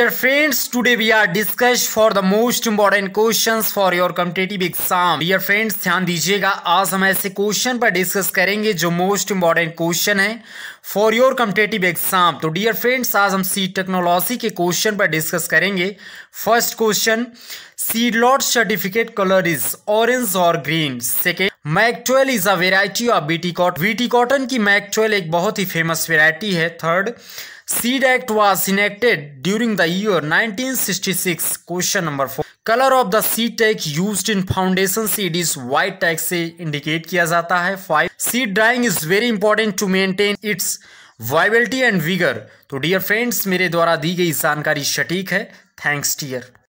dear friends today we are discuss for the most important question for your competitive exam dear friends ध्यान दीजिएगा आज हम ऐसे question पर डिस्कस करेंगे जो मोस्ट इंपॉर्टेंट क्वेश्चन है फॉर योर कम्पिटेटिव एग्जाम तो डियर फ्रेंड्स आज हम सीट टेक्नोलॉजी के क्वेश्चन पर डिस्कस करेंगे first question seed lot certificate colour is orange और green second Mactwell is a variety of BT cotton BT cotton की Mactwell एक बहुत ही फेमस वेराइटी है third seed act was enacted during the year 1966 question number four colour of the seed tag use in foundation seed is white tags से indicate किया जाता है five seed drying is very important to maintain its viability and vigour तो dear friends मेरे द्वारा दी गई जानकारी सटीक है थैंक्स टीयर